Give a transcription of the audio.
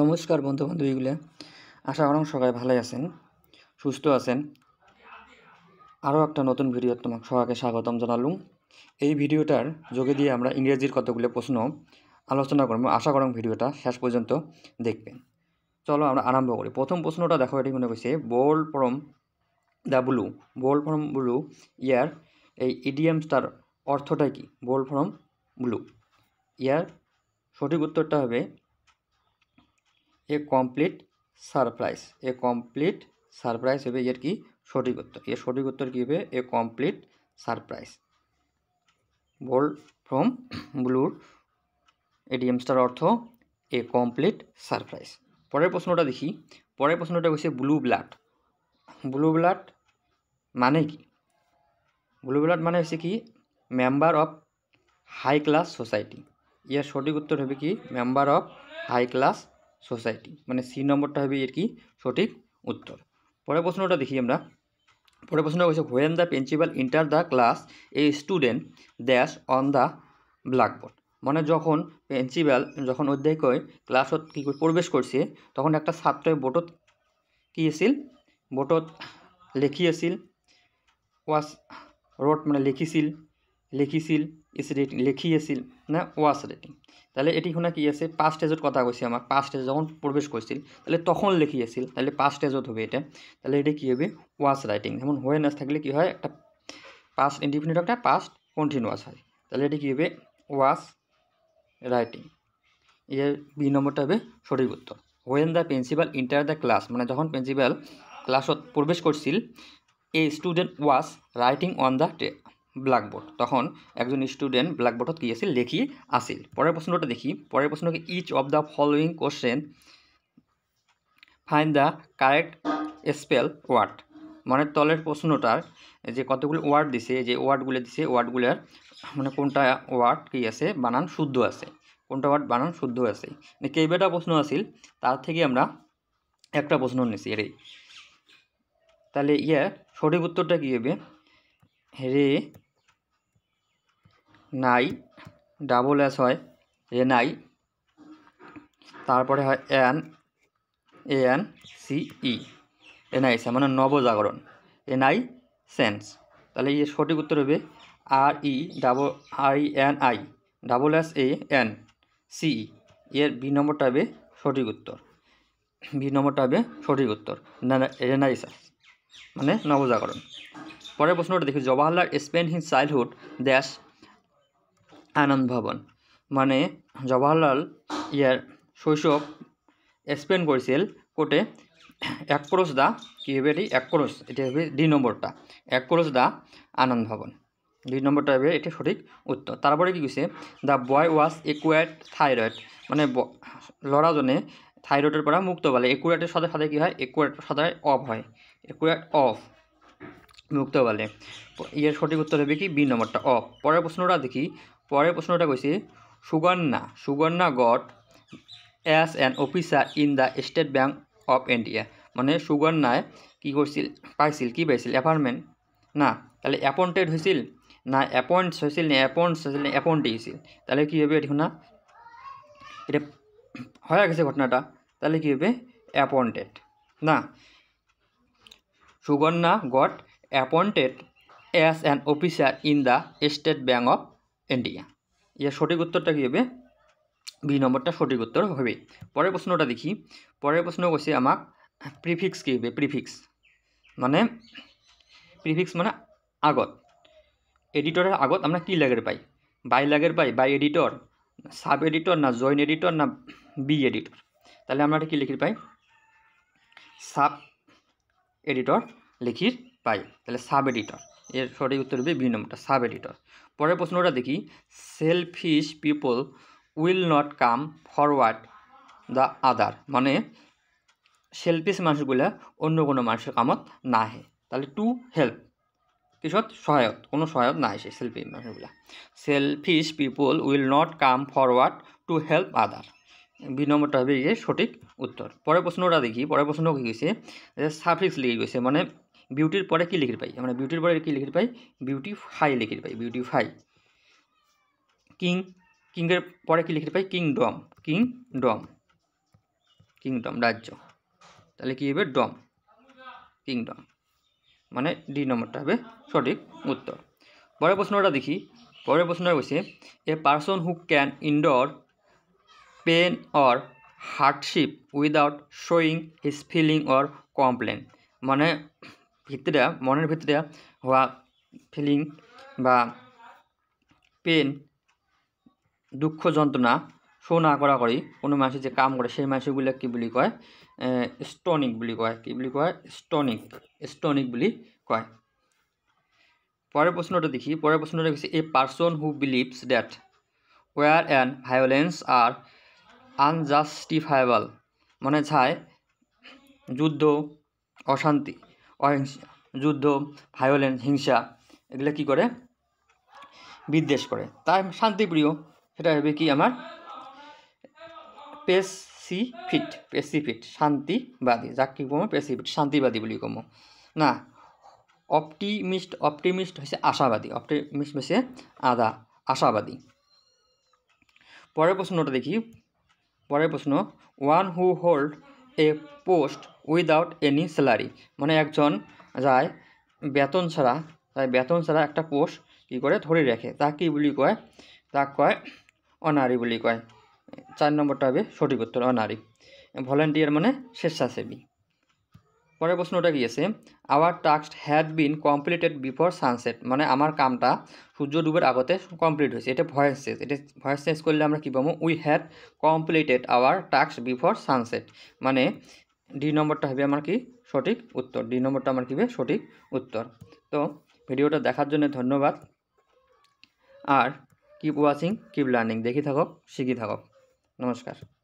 নমস্কার বন্ধু বান্ধবীগুলো আশা করাম সবাই ভালো আছেন সুস্থ আছেন আরও একটা নতুন ভিডিও তোমাকে সবাইকে স্বাগতম জানালুম এই ভিডিওটার যোগে দিয়ে আমরা ইংরেজির কতগুলো প্রশ্ন আলোচনা করবো আশা করাম ভিডিওটা শেষ পর্যন্ত দেখবেন চলো আমরা আরম্ভ করি প্রথম প্রশ্নটা দেখো এটি মনে করছে bolt from the blue bolt from blue ইয়ার এই ইডিএমসটার অর্থটা কি বোল ফ্রম ব্লু ইয়ার সঠিক উত্তরটা হবে a complete surprise a complete surprise হবে এর কি সঠিক উত্তর এর সঠিক উত্তর কী হবে a complete surprise bolt from ব্লুর এডিএমসটার অর্থ এ কমপ্লিট সারপ্রাইজ পরের প্রশ্নটা দেখি পরের প্রশ্নটা হচ্ছে ব্লু ব্লাড ব্লু ব্লাড মানে কি ব্লু ব্লাড মানে হচ্ছে কি member of high class society ইয়ার সঠিক উত্তর হবে কি member of high class society মানে সি নম্বরটা হবে এর কি সঠিক উত্তর পরের প্রশ্নটা দেখি আমরা পরের প্রশ্নটা হয়েছে when the principal enter the class a student dash on the blackboard মানে যখন প্রিন্সিপাল যখন অধ্যায়কয় ক্লাসত কী প্রবেশ করছে তখন একটা ছাত্রই বোটত কি আছিল বোটত লেখি আছিল ওয়াস রোড মানে লিখিছিল লিখিছিল লিখি আছিল না ওয়াস রেটিং তাহলে এটি শুনা কি আছে পাঁচ এজত কথা কৈছে আমাক পাস্ট এজ যখন প্রবেশ করছিল তাহলে তখন লিখি আছিল তাহলে পাস্ট এজত হবে এটা তাহলে এটা কি হবে ওয়াস রাইটিং যেমন হয়ে না থাকলে কি হয় একটা পাস্ট ইন্ডিফিনিট একটা পাস্ট কন্টিনিউয়াস হয় তাহলে এটা কি হবে ওয়াস রাইটিং এর বি নম্বরটা হবে সঠিক উত্তর when the principal enter the class মানে যখন প্রিন্সিপাল ক্লাসত প্রবেশ করছিল a student was writing on the blackboard তখন একজন স্টুডেন্ট ব্ল্যাকবোর্ডত কি আছিল লেখি আছিল পরের প্রশ্নটা দেখি পরের প্রশ্ন কি which of the following question find the correct spell word মানে তলের প্রশ্নটার যে কতগুলো ওয়ার্ড দিছে যে ওয়ার্ডগুলো দিছে ওয়ার্ডগুলোর মানে কোনটা ওয়ার্ড কি আছে বানান শুদ্ধ আছে কোনটা ওয়ার্ড বানান শুদ্ধ আছে মানে কেবেটা প্রশ্ন আছিল তার থেকে আমরা একটা প্রশ্ন নিছি এর তাহলে ইয়ে সঠিক উত্তরটা কী হবে রে নাই ডাবল এস হয় এন আই তারপরে হয় এন এন সিই এনআইসা মানে নবজাগরণ এনআই সেন্স তাহলে এই সঠিক উত্তর হবে R E double R E N I double S A N C E এর বি নম্বরটা হবে সঠিক উত্তর বি নম্বরটা হবে সঠিক উত্তর রেনাইসা মানে নবজাগরণ পরের প্রশ্নটা দেখি জওয়াহরলাল স্পেন্ড হিন চাইল্ডহুড দ্যাশ আনন্দ ভবন মানে জওয়াহরলাল ইয়ার শৈশব স্পেন্ড করেছিল কোটে এক ক্রোশ দা কী হবে এটি এক ক্রোশ এটি হবে দুই নম্বরটা এক ক্রোশ দা আনন্দ ভবন দুই নম্বরটা হবে এটি সঠিক উত্তর তারপরে কি কৈছে দ্য বয় ওয়াজ একুয়ার্ড থাইরয়েড মানে ল'ৰাজনে থাইরয়েডের পৰা মুক্ত পালে একুয়ার্ডের সাথে সাথে কী হয় একুয়ার্ড সদায় অফ হয় একুয়ার্ড অফ মুক্ত বলে এর সঠিক উত্তর হবে কি বি নম্বরটা অফ পরের প্রশ্নটা দেখি পরের প্রশ্নটা কইছি Suganna Suganna got as an officer in the State Bank of India মানে সুগন্নায় কি করছিল পাইছিল কি পাইছিল অ্যাপার্টমেন্ট না তাহলে অ্যাপয়েন্টেড হয়েছিল না অ্যাপয়েন্ট হয়েছিল না অ্যাপয়েন্টস হয়েছিল না অ্যাপয়েন্টে হয়েছিল তাহলে কী হবে দেখুন না এটা হয়ে গেছে ঘটনাটা তাহলে কী হবে অ্যাপয়েন্টেড না Suganna got appointed as an officer in the State Bank of India এর সঠিক উত্তরটা কি হবে বি নম্বরটা সঠিক উত্তর হবে পরের প্রশ্নটা দেখি পরের প্রশ্ন কৈছে আমাক প্রিফিক্স কী হবে প্রিফিক্স মানে প্রিফিক্স মানে আগত এডিটরের আগত আমরা কি লাগের পাই বাই লাগের পাই বাই এডিটর সাব এডিটর না জয়েন এডিটর না বি এডিটর তাহলে আমরা এটা কী লিখির পাই সাব এডিটর লিখির পাই তাহলে সাব এডিটর এর সঠিক উত্তর হবে বি নম্বরটা সাব এডিটর পরের প্রশ্নটা দেখি selfish people will not come forward the other মানে সেলফিশ মানুষগুলা অন্য কোনো মানুষের কামত না হে তাহলে টু হেল্প কিসত সহায়ত কোনো সহায়ত না হেসে সেলফি মানুষগুলা selfish people will not come forward to help other B নম্বরটা হবে সঠিক উত্তর পরের প্রশ্নটা দেখি পরের প্রশ্ন কী গেছে সাফিক্স লিখে গেছে মানে বিউটির পরে কি লিখে পাই আমরা বিউটির পরে কি লিখে পাই বিউটি ফাই লিখে পাই বিউটি ফাই কিং কিংয়ের পরে কি লিখে পাই কিংডম কিংডম কিংডম রাজ্য তাহলে কি হবে ডম কিংডম মানে ডি নম্বরটা হবে সঠিক উত্তর পরের প্রশ্নটা দেখি পরের প্রশ্ন হচ্ছে a person who can endure pain or hardship without showing his feeling or complain মানে ভিতরে মনের ভিতরে হওয়া ফিলিং বা পেন দুঃখ যন্ত্রণা শো না করা করি কোনো মানুষের যে কাম করে সেই মানুষগুলো কী বলি কয় স্টনিক বলি কয় কী বলি কয় স্টনিক স্টনিক বলি কয় পরের প্রশ্নটা দেখি পরের প্রশ্নটা দেখছি a person who believes that war and violence are unjustifiable মনে চায় যুদ্ধ অশান্তি অহিংস যুদ্ধ ভায়োলেন্স হিংসা এগুলো কি করে বিদ্বেষ করে তাই শান্তিপ্রিয় সেটা হবে কি আমার পেসিফিট পেসিফিট শান্তিবাদী যাক কি কমো পেসিফিট শান্তিবাদী বলি কমো না অপটিমিস্ট অপটিমিস্ট হয়েছে আশাবাদী অপটিমিস্ট হয়েছে আদা আশাবাদী পরের প্রশ্নটা দেখি পরের প্রশ্ন one who hold a post without any salary মানে একজন যায় বেতন ছাড়া তাই বেতন ছাড়া একটা পোস্ট কি করে ধরে রেখে তা কী বলি কয় তা কয় অনারি বলি কয় চার নম্বরটা হবে সঠিক উত্তর অনারি ভলেন্টিয়ার মানে স্বেচ্ছাসেবী পরের প্রশ্নটা কি আছে our task had been completed before sunset মানে আমার কামটা সূর্য ডুবের আগতে কমপ্লিট হয়েছে এটা ভয়েস চেঞ্জ এটা ভয়েস চেঞ্জ করলে আমরা কী পাবো we had completed our task before sunset মানে ডি নম্বরটা হবে আমার কি সঠিক উত্তর ডি নম্বরটা আমার কী হবে সঠিক উত্তর তো ভিডিওটা দেখার জন্য ধন্যবাদ আর কিপ ওয়াচিং কিপ লার্নিং দেখি থাকক শিখি থাকক নমস্কার